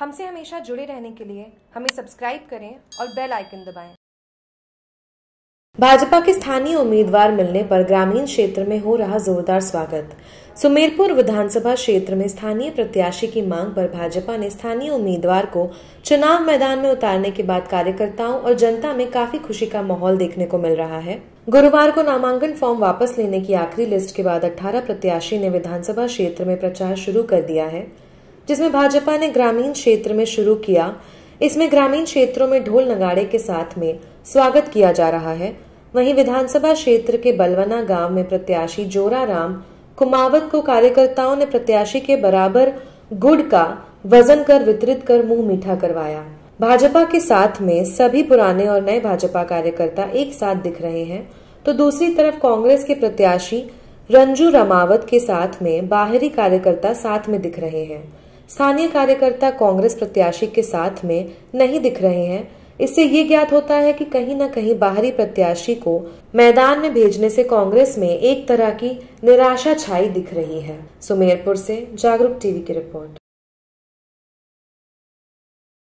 हमसे हमेशा जुड़े रहने के लिए हमें सब्सक्राइब करें और बेल आइकन दबाएं। भाजपा के स्थानीय उम्मीदवार मिलने पर ग्रामीण क्षेत्र में हो रहा जोरदार स्वागत सुमेरपुर विधानसभा क्षेत्र में स्थानीय प्रत्याशी की मांग पर भाजपा ने स्थानीय उम्मीदवार को चुनाव मैदान में उतारने के बाद कार्यकर्ताओं और जनता में काफी खुशी का माहौल देखने को मिल रहा है गुरुवार को नामांकन फॉर्म वापस लेने की आखिरी लिस्ट के बाद 18 प्रत्याशी ने विधानसभा क्षेत्र में प्रचार शुरू कर दिया है जिसमें भाजपा ने ग्रामीण क्षेत्र में शुरू किया इसमें ग्रामीण क्षेत्रों में ढोल नगाड़े के साथ में स्वागत किया जा रहा है वहीं विधानसभा क्षेत्र के बलवना गांव में प्रत्याशी जोरा राम कुमावत को कार्यकर्ताओं ने प्रत्याशी के बराबर गुड़ का वजन कर वितरित कर मुंह मीठा करवाया भाजपा के साथ में सभी पुराने और नए भाजपा कार्यकर्ता एक साथ दिख रहे हैं तो दूसरी तरफ कांग्रेस के प्रत्याशी रंजू रमावत के साथ में बाहरी कार्यकर्ता साथ में दिख रहे हैं स्थानीय कार्यकर्ता कांग्रेस प्रत्याशी के साथ में नहीं दिख रहे हैं इससे ये ज्ञात होता है कि कहीं न कहीं बाहरी प्रत्याशी को मैदान में भेजने से कांग्रेस में एक तरह की निराशा छाई दिख रही है सुमेरपुर से जागरूक टीवी की रिपोर्ट